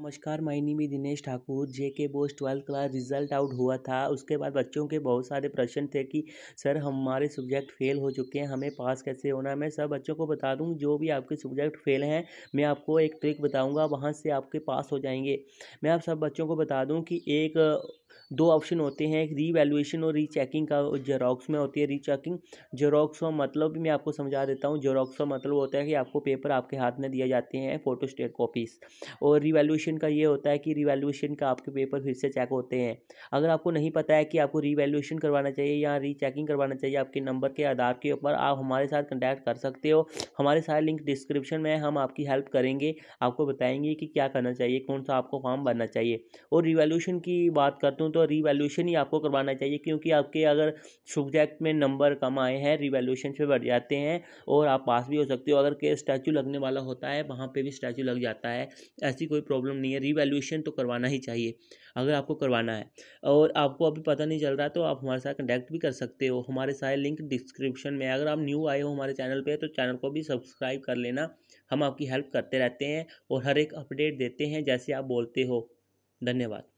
नमस्कार मैं निमी Dinesh Thakur J K BOSE twelfth class result out हुआ था उसके बाद बच्चों के बहुत सारे प्रश्न थे कि सर हमारे सब्जेक्ट फेल हो चुके हैं हमें पास कैसे होना है मैं सब बच्चों को बता दूं जो भी आपके सब्जेक्ट फेल हैं मैं आपको एक ट्रिक बताऊंगा वहां से आपके पास हो जाएंगे मैं आप सब बच्चों को बता दूँ कि एक दो ऑप्शन होते हैं एक रीवैल्यूएशन और रीचेकिंग का जेरोक्स में होती है रीचेकिंग जेरोक्स का मतलब भी मैं आपको समझा देता हूँ जेरोक्स का मतलब होता है कि आपको पेपर आपके हाथ में दिया जाते हैं फोटो स्टेट कॉपीज़ और रिवैल्यूएशन का ये होता है कि रिवैल्यूएशन का आपके पेपर फिर से चेक होते हैं अगर आपको नहीं पता है कि आपको रिवैल्यूएशन करवाना चाहिए या रीचेकिंग करवाना चाहिए आपके नंबर के आधार के ऊपर आप हमारे साथ कंटैक्ट कर सकते हो हमारे सारे लिंक डिस्क्रिप्शन में हम आपकी हेल्प करेंगे आपको बताएंगे कि क्या करना चाहिए कौन सा आपको फॉर्म भरना चाहिए और रिवैल्यूशन की बात करते चाहते हो तो रिवैल्यूशन ही आपको करवाना चाहिए क्योंकि आपके अगर सब्जेक्ट में नंबर कम आए हैं रिवैल्यूशन पे बढ़ जाते हैं और आप पास भी हो सकते हो अगर के स्टैचू लगने वाला होता है वहाँ पर भी स्टैचू लग जाता है ऐसी कोई प्रॉब्लम नहीं है रिवैल्यूशन तो करवाना ही चाहिए अगर आपको करवाना है और आपको अभी पता नहीं चल रहा तो आप हमारे साथ कंटेक्ट भी कर सकते हो हमारे सारे लिंक डिस्क्रिप्शन में अगर आप न्यू आए हो हमारे चैनल पर तो चैनल को भी सब्सक्राइब कर लेना हम आपकी हेल्प करते रहते हैं और हर एक अपडेट देते हैं जैसे आप बोलते हो धन्यवाद